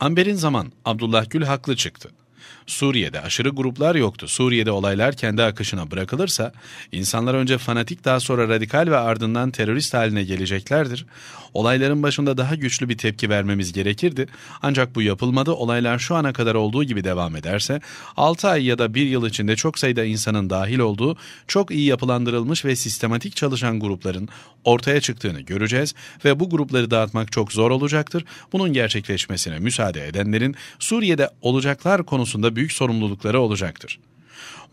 Amber'in zaman Abdullah Gül haklı çıktı. Suriye'de aşırı gruplar yoktu. Suriye'de olaylar kendi akışına bırakılırsa insanlar önce fanatik daha sonra radikal ve ardından terörist haline geleceklerdir. Olayların başında daha güçlü bir tepki vermemiz gerekirdi. Ancak bu yapılmadı. Olaylar şu ana kadar olduğu gibi devam ederse 6 ay ya da 1 yıl içinde çok sayıda insanın dahil olduğu çok iyi yapılandırılmış ve sistematik çalışan grupların ortaya çıktığını göreceğiz ve bu grupları dağıtmak çok zor olacaktır. Bunun gerçekleşmesine müsaade edenlerin Suriye'de olacaklar konusu konusunda büyük sorumlulukları olacaktır.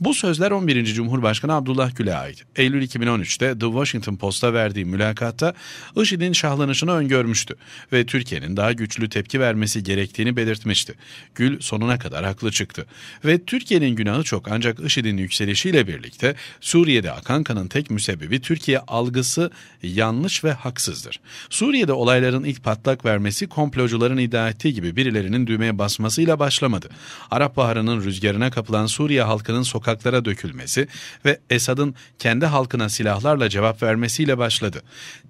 Bu sözler 11. Cumhurbaşkanı Abdullah Gül'e ait. Eylül 2013'te The Washington Post'a verdiği mülakatta IŞİD'in şahlanışını öngörmüştü ve Türkiye'nin daha güçlü tepki vermesi gerektiğini belirtmişti. Gül sonuna kadar haklı çıktı ve Türkiye'nin günahı çok ancak IŞİD'in yükselişiyle birlikte Suriye'de akan kanın tek müsebbibi Türkiye algısı yanlış ve haksızdır. Suriye'de olayların ilk patlak vermesi komplocuların iddia ettiği gibi birilerinin düğmeye basmasıyla başlamadı. Arap Baharı'nın rüzgarına kapılan Suriye halkı halkının sokaklara dökülmesi ve Esad'ın kendi halkına silahlarla cevap vermesiyle başladı.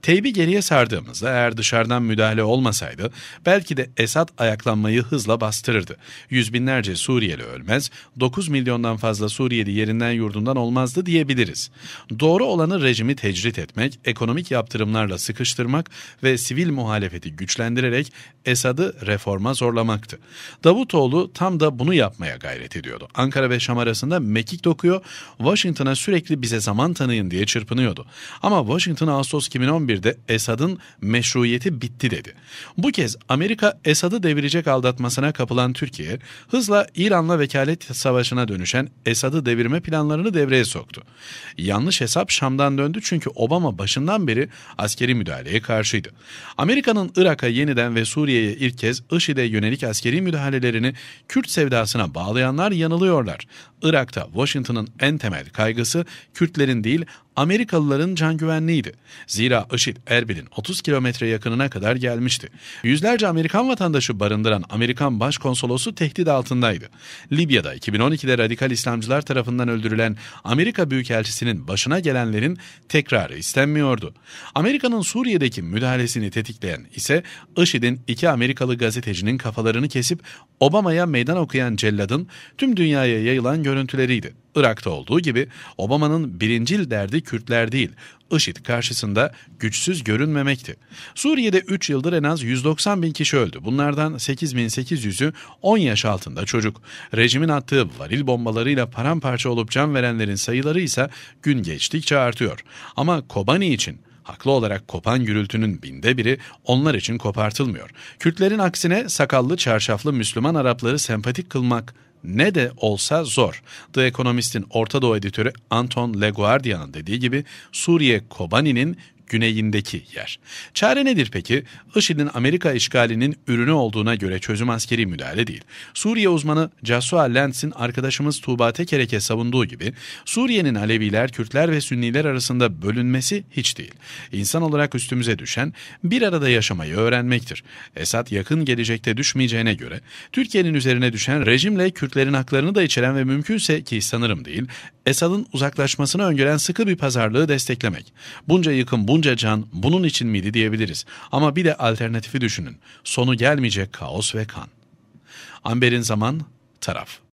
Teybi geriye sardığımızda eğer dışarıdan müdahale olmasaydı belki de Esad ayaklanmayı hızla bastırırdı. Yüz binlerce Suriyeli ölmez, 9 milyondan fazla Suriyeli yerinden yurdundan olmazdı diyebiliriz. Doğru olanı rejimi tecrit etmek, ekonomik yaptırımlarla sıkıştırmak ve sivil muhalefeti güçlendirerek Esad'ı reforma zorlamaktı. Davutoğlu tam da bunu yapmaya gayret ediyordu. Ankara ve Şam arasında sahasında mekik dokuyor, Washington'a sürekli bize zaman tanıyın diye çırpınıyordu. Ama Washington Ağustos 2011'de Esad'ın meşruiyeti bitti dedi. Bu kez Amerika Esad'ı devirecek aldatmasına kapılan Türkiye, hızla İran'la vekalet savaşına dönüşen Esad'ı devirme planlarını devreye soktu. Yanlış hesap Şam'dan döndü çünkü Obama başından beri askeri müdahaleye karşıydı. Amerika'nın Irak'a yeniden ve Suriye'ye ilk kez IŞİD'e yönelik askeri müdahalelerini Kürt sevdasına bağlayanlar yanılıyorlar. Irak Irak'ta Washington'ın en temel kaygısı Kürtlerin değil Amerikalıların can güvenliğiydi. Zira IŞİD Erbil'in 30 kilometre yakınına kadar gelmişti. Yüzlerce Amerikan vatandaşı barındıran Amerikan Başkonsolosu tehdit altındaydı. Libya'da 2012'de radikal İslamcılar tarafından öldürülen Amerika Büyükelçisi'nin başına gelenlerin tekrarı istenmiyordu. Amerika'nın Suriye'deki müdahalesini tetikleyen ise IŞİD'in iki Amerikalı gazetecinin kafalarını kesip Obama'ya meydan okuyan celladın tüm dünyaya yayılan görüntüleriydi. Irak'ta olduğu gibi Obama'nın birincil derdi Kürtler değil, IŞİD karşısında güçsüz görünmemekti. Suriye'de 3 yıldır en az 190 bin kişi öldü. Bunlardan 8800'ü 10 yaş altında çocuk. Rejimin attığı varil bombalarıyla paramparça olup can verenlerin sayıları ise gün geçtikçe artıyor. Ama Kobani için haklı olarak kopan gürültünün binde biri onlar için kopartılmıyor. Kürtlerin aksine sakallı çarşaflı Müslüman Arapları sempatik kılmak ne de olsa zor. The Economist'in Orta Doğu editörü Anton Leguardia'nın dediği gibi Suriye Kobani'nin güneyindeki yer. Çare nedir peki? IŞİD'in Amerika işgalinin ürünü olduğuna göre çözüm askeri müdahale değil. Suriye uzmanı Casua Lentz'in arkadaşımız Tuğba Tekereke savunduğu gibi Suriye'nin Aleviler, Kürtler ve Sünniler arasında bölünmesi hiç değil. İnsan olarak üstümüze düşen bir arada yaşamayı öğrenmektir. Esad yakın gelecekte düşmeyeceğine göre Türkiye'nin üzerine düşen rejimle Kürtlerin haklarını da içeren ve mümkünse ki sanırım değil, Esad'ın uzaklaşmasını öngören sıkı bir pazarlığı desteklemek. Bunca yıkım bu bunca can bunun için miydi diyebiliriz. Ama bir de alternatifi düşünün. Sonu gelmeyecek kaos ve kan. Amber'in zaman taraf.